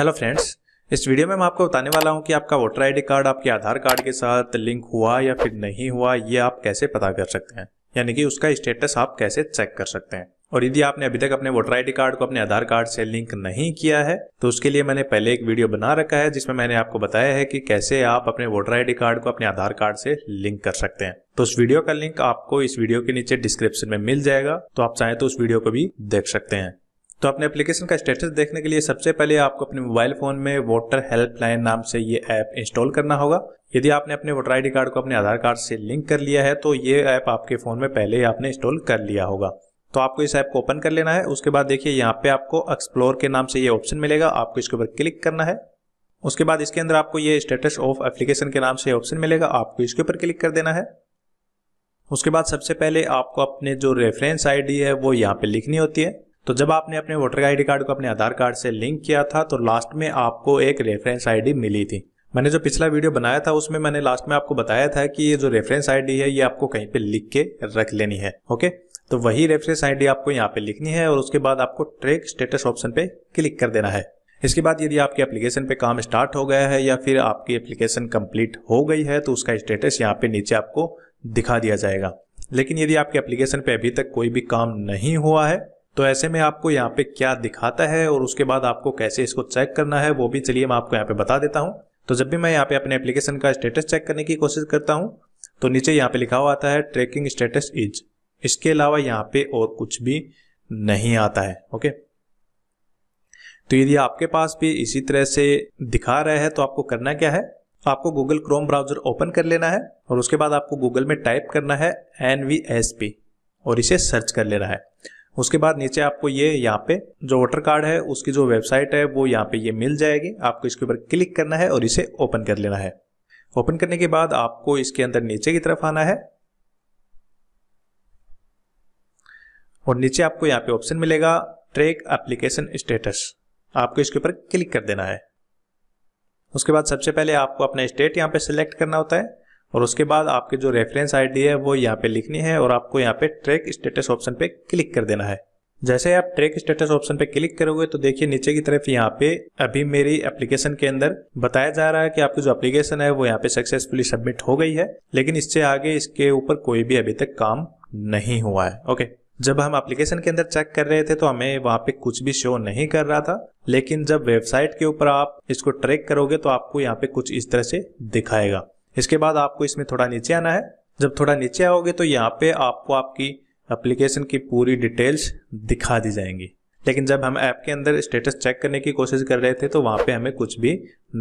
hello friends इस video में मैं आपको बताने वाला हूं कि आपका वोटर आईडी कार्ड आपके आधार कार्ड के साथ लिंक हुआ या फिर नहीं हुआ ये आप कैसे पता कर सकते हैं यानी कि उसका स्टेटस आप कैसे चेक कर सकते हैं और यदि आपने अभी तक अपने वोटर आईडी कार्ड को अपने आधार कार्ड से लिंक नहीं किया है तो उसके लिए मैंने पहले एक वीडियो बना रखा है जिसमें मैंने आपको बताया है कि कैसे आप अपने वोटर आईडी कार्ड को अपने आधार कार्ड से लिंक कर सकते हैं तो उस वीडियो का लिंक आपको इस वीडियो के नीचे डिस्क्रिप्शन में मिल जाएगा तो आप चाहें तो उस वीडियो को भी देख सकते हैं तो अपने एप्लीकेशन का स्टेटस देखने के लिए सबसे पहले आपको अपने मोबाइल फोन में वोटर हेल्पलाइन नाम से ये ऐप इंस्टॉल करना होगा यदि आपने अपने वोटर आईडी कार्ड को अपने आधार कार्ड से लिंक कर लिया है तो ये ऐप आपके फोन में पहले ही आपने इंस्टॉल कर लिया होगा तो आपको इस ऐप को ओपन कर लेना है उसके बाद देखिए यहाँ पे आपको एक्सप्लोर के नाम से ये ऑप्शन मिलेगा आपको इसके ऊपर क्लिक करना है उसके बाद इसके अंदर आपको ये स्टेटस ऑफ एप्लीकेशन के नाम से ऑप्शन मिलेगा आपको इसके ऊपर क्लिक कर देना है उसके बाद सबसे पहले आपको अपने जो रेफरेंस आईडी है वो यहाँ पे लिखनी होती है तो जब आपने अपने वोटर डी कार्ड को अपने आधार कार्ड से लिंक किया था तो लास्ट में आपको एक रेफरेंस आई मिली थी मैंने जो पिछला वीडियो बनाया था उसमें मैंने लास्ट में आपको बताया था कि ये जो रेफरेंस आईडी है ये आपको कहीं पे लिख के रख लेनी है ओके तो वही रेफरेंस आईडी आपको यहाँ पे लिखनी है और उसके बाद आपको ट्रैक स्टेटस ऑप्शन पे क्लिक कर देना है इसके बाद यदि आपके एप्लीकेशन पे काम स्टार्ट हो गया है या फिर आपकी एप्लीकेशन कंप्लीट हो गई है तो उसका स्टेटस यहाँ पे नीचे आपको दिखा दिया जाएगा लेकिन यदि आपके एप्लीकेशन पे अभी तक कोई भी काम नहीं हुआ है तो ऐसे में आपको यहाँ पे क्या दिखाता है और उसके बाद आपको कैसे इसको चेक करना है वो भी चलिए मैं आपको यहाँ पे बता देता हूँ तो जब भी मैं यहाँ पे अपने एप्लीकेशन का स्टेटस चेक करने की कोशिश करता हूँ तो नीचे यहाँ पे लिखा हुआ आता है ट्रैकिंग स्टेटस इज इसके अलावा यहाँ पे और कुछ भी नहीं आता है ओके तो यदि आपके पास भी इसी तरह से दिखा रहा है तो आपको करना क्या है आपको गूगल क्रोम ब्राउजर ओपन कर लेना है और उसके बाद आपको गूगल में टाइप करना है एन और इसे सर्च कर लेना है उसके बाद नीचे आपको ये यहाँ पे जो वोटर कार्ड है उसकी जो वेबसाइट है वो यहाँ पे ये मिल जाएगी आपको इसके ऊपर क्लिक करना है और इसे ओपन कर लेना है ओपन करने के बाद आपको इसके अंदर नीचे की तरफ आना है और नीचे आपको यहाँ पे ऑप्शन मिलेगा ट्रेक एप्लीकेशन स्टेटस आपको इसके ऊपर क्लिक कर देना है उसके बाद सबसे पहले आपको अपना स्टेट यहाँ पे सिलेक्ट करना होता है और उसके बाद आपके जो रेफरेंस आईडी है वो यहाँ पे लिखनी है और आपको यहाँ पे ट्रैक स्टेटस ऑप्शन पे क्लिक कर देना है जैसे आप ट्रैक स्टेटस ऑप्शन पे क्लिक करोगे तो देखिए नीचे की तरफ यहाँ पे अभी मेरी एप्लीकेशन के अंदर बताया जा रहा है कि आपकी जो एप्लीकेशन है वो यहाँ पे सक्सेसफुली सबमिट हो गई है लेकिन इससे आगे इसके ऊपर कोई भी अभी तक काम नहीं हुआ है ओके जब हम एप्लीकेशन के अंदर चेक कर रहे थे तो हमें वहाँ पे कुछ भी शो नहीं कर रहा था लेकिन जब वेबसाइट के ऊपर आप इसको ट्रैक करोगे तो आपको यहाँ पे कुछ इस तरह से दिखाएगा इसके बाद आपको इसमें थोड़ा नीचे आना है जब थोड़ा नीचे आओगे तो यहाँ पे आपको आपकी एप्लीकेशन की पूरी डिटेल्स दिखा दी जाएंगी लेकिन जब हम ऐप के अंदर स्टेटस चेक करने की कोशिश कर रहे थे तो वहाँ पे हमें कुछ भी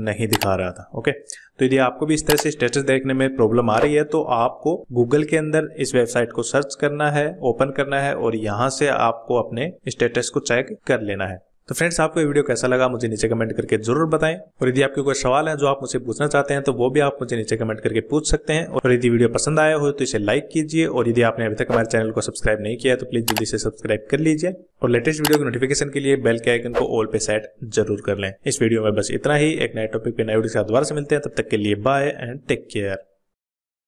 नहीं दिखा रहा था ओके तो यदि आपको भी इस तरह से स्टेटस देखने में प्रॉब्लम आ रही है तो आपको गूगल के अंदर इस वेबसाइट को सर्च करना है ओपन करना है और यहाँ से आपको अपने स्टेटस को चेक कर लेना है तो फ्रेंड्स आपको ये वीडियो कैसा लगा मुझे नीचे कमेंट करके जरूर बताएं और यदि आपके कोई सवाल है जो आप मुझसे पूछना चाहते हैं तो वो भी आप मुझे नीचे कमेंट करके पूछ सकते हैं और यदि वीडियो पसंद आया हो तो इसे लाइक कीजिए और यदि आपने अभी तक हमारे चैनल को सब्सक्राइब नहीं किया तो प्लीज जल्दी से सब्सक्राइब कर लीजिए और लेटेस्ट वीडियो के नोटिफिकेशन के लिए बेल के आइकन को ऑल पे सेट जरूर कर लें इस वीडियो में बस इतना ही एक नए टॉपिक पे नए वीडियो के साथ दोबारा से मिलते हैं तब तक के लिए बाय एंड टेक केयर